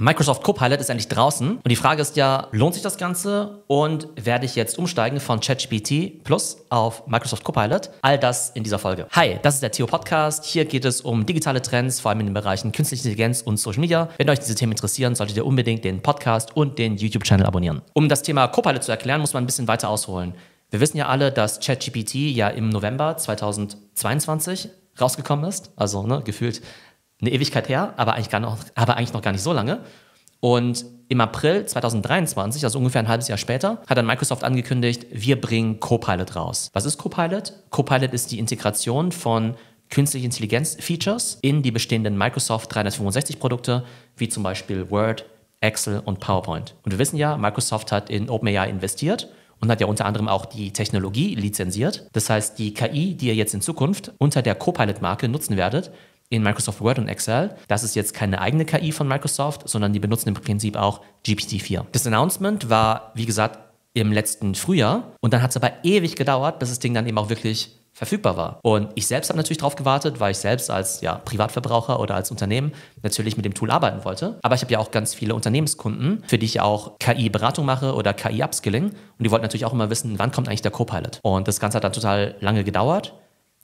Microsoft Copilot ist endlich draußen und die Frage ist ja, lohnt sich das Ganze und werde ich jetzt umsteigen von ChatGPT Plus auf Microsoft Copilot? All das in dieser Folge. Hi, das ist der Theo Podcast. Hier geht es um digitale Trends, vor allem in den Bereichen künstliche Intelligenz und Social Media. Wenn euch diese Themen interessieren, solltet ihr unbedingt den Podcast und den YouTube-Channel abonnieren. Um das Thema Copilot zu erklären, muss man ein bisschen weiter ausholen. Wir wissen ja alle, dass ChatGPT ja im November 2022 rausgekommen ist. Also ne, gefühlt eine Ewigkeit her, aber eigentlich, gar noch, aber eigentlich noch gar nicht so lange. Und im April 2023, also ungefähr ein halbes Jahr später, hat dann Microsoft angekündigt, wir bringen Copilot raus. Was ist Copilot? Copilot ist die Integration von künstlichen Intelligenz-Features in die bestehenden Microsoft 365-Produkte, wie zum Beispiel Word, Excel und PowerPoint. Und wir wissen ja, Microsoft hat in OpenAI investiert und hat ja unter anderem auch die Technologie lizenziert. Das heißt, die KI, die ihr jetzt in Zukunft unter der Copilot-Marke nutzen werdet, in Microsoft Word und Excel. Das ist jetzt keine eigene KI von Microsoft, sondern die benutzen im Prinzip auch GPT-4. Das Announcement war, wie gesagt, im letzten Frühjahr und dann hat es aber ewig gedauert, bis das Ding dann eben auch wirklich verfügbar war. Und ich selbst habe natürlich darauf gewartet, weil ich selbst als ja, Privatverbraucher oder als Unternehmen natürlich mit dem Tool arbeiten wollte. Aber ich habe ja auch ganz viele Unternehmenskunden, für die ich auch KI-Beratung mache oder KI-Upskilling. Und die wollten natürlich auch immer wissen, wann kommt eigentlich der Copilot. Und das Ganze hat dann total lange gedauert.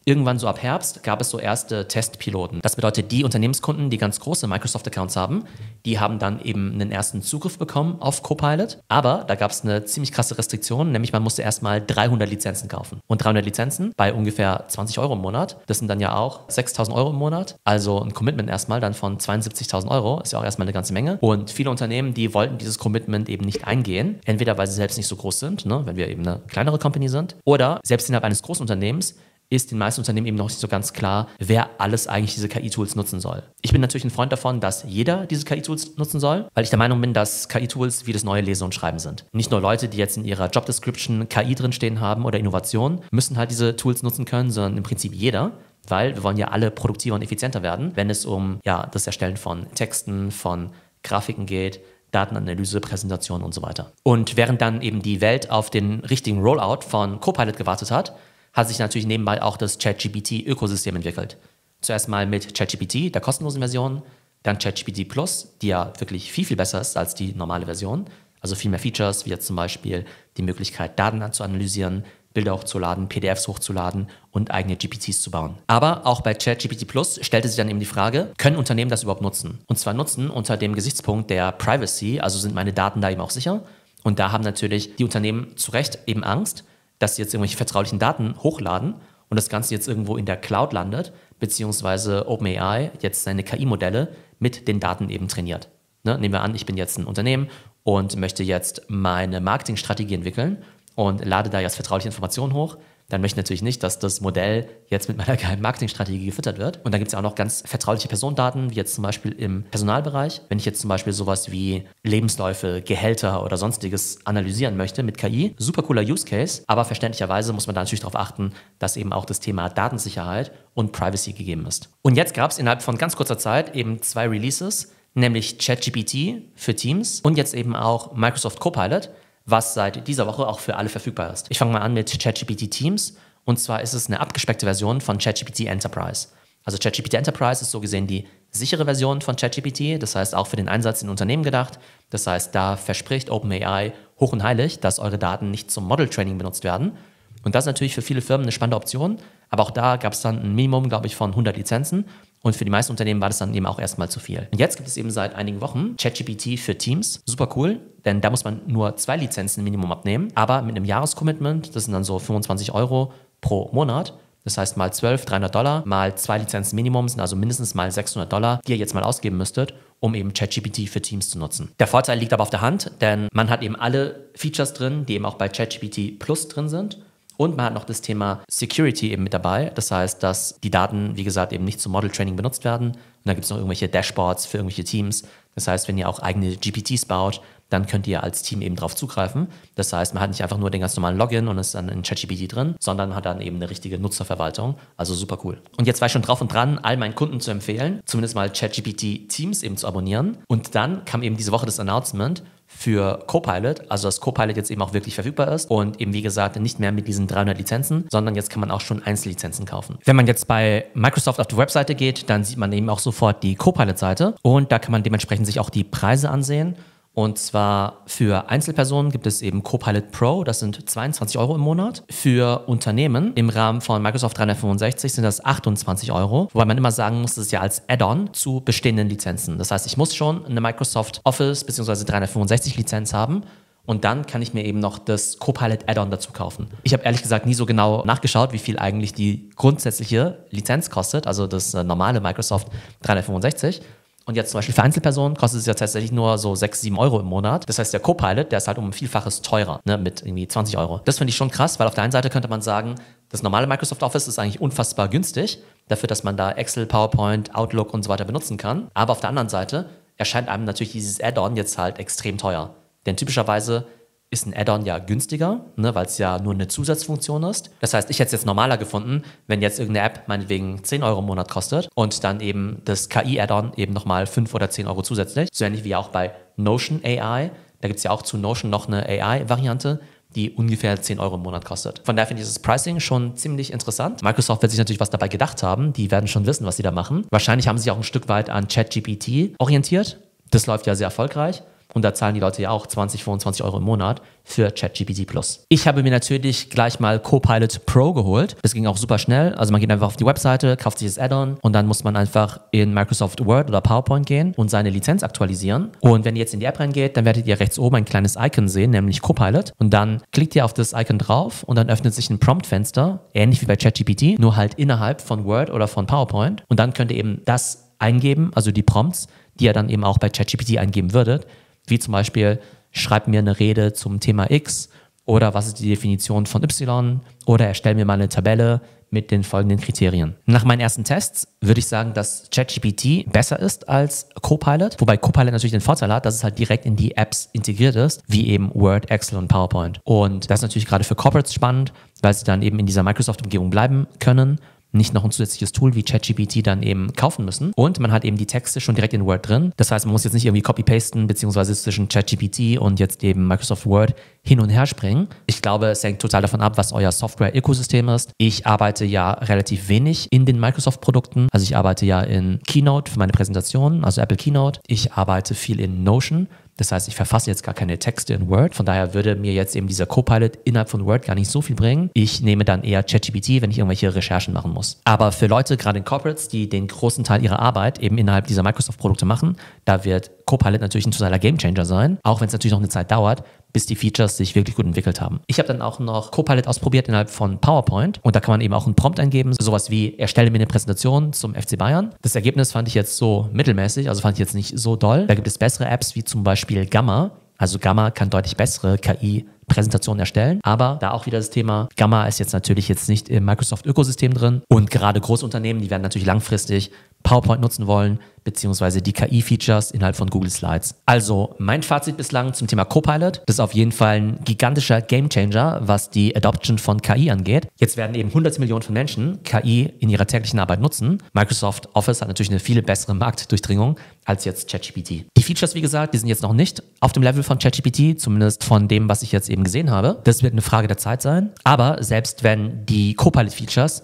Irgendwann so ab Herbst gab es so erste Testpiloten. Das bedeutet, die Unternehmenskunden, die ganz große Microsoft-Accounts haben, die haben dann eben einen ersten Zugriff bekommen auf Copilot. Aber da gab es eine ziemlich krasse Restriktion, nämlich man musste erstmal 300 Lizenzen kaufen. Und 300 Lizenzen bei ungefähr 20 Euro im Monat, das sind dann ja auch 6000 Euro im Monat. Also ein Commitment erstmal dann von 72.000 Euro, ist ja auch erstmal eine ganze Menge. Und viele Unternehmen, die wollten dieses Commitment eben nicht eingehen. Entweder weil sie selbst nicht so groß sind, ne, wenn wir eben eine kleinere Company sind, oder selbst innerhalb eines Großunternehmens ist den meisten Unternehmen eben noch nicht so ganz klar, wer alles eigentlich diese KI-Tools nutzen soll. Ich bin natürlich ein Freund davon, dass jeder diese KI-Tools nutzen soll, weil ich der Meinung bin, dass KI-Tools wie das neue Lesen und Schreiben sind. Nicht nur Leute, die jetzt in ihrer Job-Description KI drinstehen haben oder Innovation, müssen halt diese Tools nutzen können, sondern im Prinzip jeder weil wir wollen ja alle produktiver und effizienter werden, wenn es um ja, das Erstellen von Texten, von Grafiken geht, Datenanalyse, Präsentation und so weiter. Und während dann eben die Welt auf den richtigen Rollout von Copilot gewartet hat, hat sich natürlich nebenbei auch das ChatGPT-Ökosystem entwickelt. Zuerst mal mit ChatGPT, der kostenlosen Version, dann ChatGPT Plus, die ja wirklich viel, viel besser ist als die normale Version. Also viel mehr Features, wie jetzt zum Beispiel die Möglichkeit, Daten zu analysieren, Bilder hochzuladen, PDFs hochzuladen und eigene GPTs zu bauen. Aber auch bei ChatGPT Plus stellte sich dann eben die Frage, können Unternehmen das überhaupt nutzen? Und zwar nutzen unter dem Gesichtspunkt der Privacy, also sind meine Daten da eben auch sicher? Und da haben natürlich die Unternehmen zu Recht eben Angst, dass sie jetzt irgendwelche vertraulichen Daten hochladen und das Ganze jetzt irgendwo in der Cloud landet, beziehungsweise OpenAI jetzt seine KI-Modelle mit den Daten eben trainiert. Ne? Nehmen wir an, ich bin jetzt ein Unternehmen und möchte jetzt meine Marketingstrategie entwickeln und lade da jetzt vertrauliche Informationen hoch, dann möchte ich natürlich nicht, dass das Modell jetzt mit meiner geheimen Marketingstrategie gefüttert wird. Und dann gibt es ja auch noch ganz vertrauliche Personendaten, wie jetzt zum Beispiel im Personalbereich. Wenn ich jetzt zum Beispiel sowas wie Lebensläufe, Gehälter oder sonstiges analysieren möchte mit KI, super cooler Use Case, aber verständlicherweise muss man da natürlich darauf achten, dass eben auch das Thema Datensicherheit und Privacy gegeben ist. Und jetzt gab es innerhalb von ganz kurzer Zeit eben zwei Releases, nämlich ChatGPT für Teams und jetzt eben auch Microsoft Copilot was seit dieser Woche auch für alle verfügbar ist. Ich fange mal an mit ChatGPT Teams. Und zwar ist es eine abgespeckte Version von ChatGPT Enterprise. Also ChatGPT Enterprise ist so gesehen die sichere Version von ChatGPT, das heißt auch für den Einsatz in Unternehmen gedacht. Das heißt, da verspricht OpenAI hoch und heilig, dass eure Daten nicht zum Model Training benutzt werden, und das ist natürlich für viele Firmen eine spannende Option, aber auch da gab es dann ein Minimum, glaube ich, von 100 Lizenzen und für die meisten Unternehmen war das dann eben auch erstmal zu viel. Und jetzt gibt es eben seit einigen Wochen ChatGPT für Teams. Super cool, denn da muss man nur zwei Lizenzen Minimum abnehmen, aber mit einem Jahrescommitment, das sind dann so 25 Euro pro Monat. Das heißt mal 12, 300 Dollar, mal zwei Lizenzen Minimum sind also mindestens mal 600 Dollar, die ihr jetzt mal ausgeben müsstet, um eben ChatGPT für Teams zu nutzen. Der Vorteil liegt aber auf der Hand, denn man hat eben alle Features drin, die eben auch bei ChatGPT Plus drin sind und man hat noch das Thema Security eben mit dabei. Das heißt, dass die Daten, wie gesagt, eben nicht zum Model Training benutzt werden. Und da gibt es noch irgendwelche Dashboards für irgendwelche Teams. Das heißt, wenn ihr auch eigene GPTs baut, dann könnt ihr als Team eben drauf zugreifen. Das heißt, man hat nicht einfach nur den ganz normalen Login und ist dann in ChatGPT drin, sondern hat dann eben eine richtige Nutzerverwaltung. Also super cool. Und jetzt war ich schon drauf und dran, all meinen Kunden zu empfehlen, zumindest mal ChatGPT Teams eben zu abonnieren. Und dann kam eben diese Woche das Announcement, für Copilot, also dass Copilot jetzt eben auch wirklich verfügbar ist und eben wie gesagt nicht mehr mit diesen 300 Lizenzen, sondern jetzt kann man auch schon Einzellizenzen kaufen. Wenn man jetzt bei Microsoft auf die Webseite geht, dann sieht man eben auch sofort die Copilot-Seite und da kann man dementsprechend sich auch die Preise ansehen und zwar für Einzelpersonen gibt es eben Copilot Pro, das sind 22 Euro im Monat. Für Unternehmen im Rahmen von Microsoft 365 sind das 28 Euro, wobei man immer sagen muss, das ist ja als Add-on zu bestehenden Lizenzen. Das heißt, ich muss schon eine Microsoft Office bzw. 365 Lizenz haben, und dann kann ich mir eben noch das Copilot Add-on dazu kaufen. Ich habe ehrlich gesagt nie so genau nachgeschaut, wie viel eigentlich die grundsätzliche Lizenz kostet, also das äh, normale Microsoft 365. Und jetzt zum Beispiel für Einzelpersonen kostet es ja tatsächlich nur so 6, 7 Euro im Monat. Das heißt, der Copilot, der ist halt um ein Vielfaches teurer, ne, mit irgendwie 20 Euro. Das finde ich schon krass, weil auf der einen Seite könnte man sagen, das normale Microsoft Office ist eigentlich unfassbar günstig, dafür, dass man da Excel, PowerPoint, Outlook und so weiter benutzen kann. Aber auf der anderen Seite erscheint einem natürlich dieses Add-on jetzt halt extrem teuer. Denn typischerweise ist ein Add-on ja günstiger, ne, weil es ja nur eine Zusatzfunktion ist. Das heißt, ich hätte es jetzt normaler gefunden, wenn jetzt irgendeine App meinetwegen 10 Euro im Monat kostet und dann eben das KI-Add-on eben nochmal 5 oder 10 Euro zusätzlich. So ähnlich wie auch bei Notion AI. Da gibt es ja auch zu Notion noch eine AI-Variante die ungefähr 10 Euro im Monat kostet. Von daher finde ich das Pricing schon ziemlich interessant. Microsoft wird sich natürlich was dabei gedacht haben. Die werden schon wissen, was sie da machen. Wahrscheinlich haben sie sich auch ein Stück weit an ChatGPT orientiert. Das läuft ja sehr erfolgreich. Und da zahlen die Leute ja auch 20, 25 Euro im Monat für ChatGPT Plus. Ich habe mir natürlich gleich mal Copilot Pro geholt. Das ging auch super schnell. Also man geht einfach auf die Webseite, kauft sich das Add-on und dann muss man einfach in Microsoft Word oder PowerPoint gehen und seine Lizenz aktualisieren. Und wenn ihr jetzt in die App reingeht, dann werdet ihr rechts oben ein kleines Icon sehen, nämlich Copilot. Und dann klickt ihr auf das Icon drauf und dann öffnet sich ein Prompt-Fenster, ähnlich wie bei ChatGPT, nur halt innerhalb von Word oder von PowerPoint. Und dann könnt ihr eben das eingeben, also die Prompts, die ihr dann eben auch bei ChatGPT eingeben würdet wie zum Beispiel, schreib mir eine Rede zum Thema X oder was ist die Definition von Y oder erstell mir mal eine Tabelle mit den folgenden Kriterien. Nach meinen ersten Tests würde ich sagen, dass ChatGPT besser ist als Copilot, wobei Copilot natürlich den Vorteil hat, dass es halt direkt in die Apps integriert ist, wie eben Word, Excel und PowerPoint. Und das ist natürlich gerade für Corporates spannend, weil sie dann eben in dieser Microsoft-Umgebung bleiben können nicht noch ein zusätzliches Tool wie ChatGPT dann eben kaufen müssen. Und man hat eben die Texte schon direkt in Word drin. Das heißt, man muss jetzt nicht irgendwie copy-pasten, beziehungsweise zwischen ChatGPT und jetzt eben Microsoft Word hin und her springen. Ich glaube, es hängt total davon ab, was euer Software-Ökosystem ist. Ich arbeite ja relativ wenig in den Microsoft-Produkten. Also ich arbeite ja in Keynote für meine Präsentationen, also Apple Keynote. Ich arbeite viel in Notion das heißt, ich verfasse jetzt gar keine Texte in Word. Von daher würde mir jetzt eben dieser Copilot innerhalb von Word gar nicht so viel bringen. Ich nehme dann eher ChatGPT, wenn ich irgendwelche Recherchen machen muss. Aber für Leute, gerade in Corporates, die den großen Teil ihrer Arbeit eben innerhalb dieser Microsoft-Produkte machen, da wird Copilot natürlich ein totaler Gamechanger sein, auch wenn es natürlich noch eine Zeit dauert bis die Features sich wirklich gut entwickelt haben. Ich habe dann auch noch Copilot ausprobiert innerhalb von PowerPoint und da kann man eben auch einen Prompt eingeben, sowas wie erstelle mir eine Präsentation zum FC Bayern. Das Ergebnis fand ich jetzt so mittelmäßig, also fand ich jetzt nicht so doll. Da gibt es bessere Apps wie zum Beispiel Gamma. Also Gamma kann deutlich bessere KI Präsentation erstellen. Aber da auch wieder das Thema, Gamma ist jetzt natürlich jetzt nicht im Microsoft-Ökosystem drin. Und gerade Großunternehmen, die werden natürlich langfristig PowerPoint nutzen wollen, beziehungsweise die KI-Features innerhalb von Google Slides. Also mein Fazit bislang zum Thema Copilot, das ist auf jeden Fall ein gigantischer Gamechanger, was die Adoption von KI angeht. Jetzt werden eben hunderte Millionen von Menschen KI in ihrer täglichen Arbeit nutzen. Microsoft Office hat natürlich eine viel bessere Marktdurchdringung als jetzt ChatGPT. Die Features, wie gesagt, die sind jetzt noch nicht auf dem Level von ChatGPT, zumindest von dem, was ich jetzt eben eben gesehen habe. Das wird eine Frage der Zeit sein. Aber selbst wenn die Copilot-Features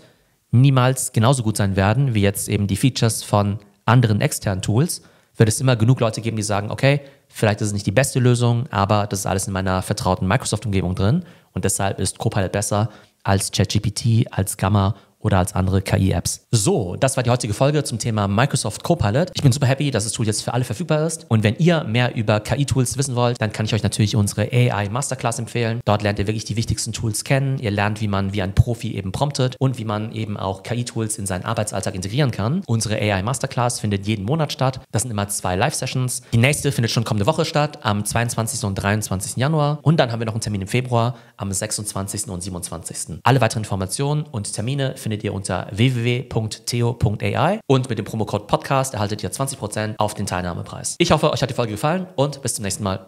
niemals genauso gut sein werden wie jetzt eben die Features von anderen externen Tools, wird es immer genug Leute geben, die sagen, okay, vielleicht ist es nicht die beste Lösung, aber das ist alles in meiner vertrauten Microsoft-Umgebung drin und deshalb ist Copilot besser als ChatGPT, als Gamma oder als andere KI-Apps. So, das war die heutige Folge zum Thema Microsoft Copilot. Ich bin super happy, dass das Tool jetzt für alle verfügbar ist. Und wenn ihr mehr über KI-Tools wissen wollt, dann kann ich euch natürlich unsere AI Masterclass empfehlen. Dort lernt ihr wirklich die wichtigsten Tools kennen. Ihr lernt, wie man wie ein Profi eben promptet und wie man eben auch KI-Tools in seinen Arbeitsalltag integrieren kann. Unsere AI Masterclass findet jeden Monat statt. Das sind immer zwei Live-Sessions. Die nächste findet schon kommende Woche statt, am 22. und 23. Januar. Und dann haben wir noch einen Termin im Februar am 26. und 27. Alle weiteren Informationen und Termine findet findet ihr unter www.theo.ai und mit dem Promocode Podcast erhaltet ihr 20% auf den Teilnahmepreis. Ich hoffe, euch hat die Folge gefallen und bis zum nächsten Mal.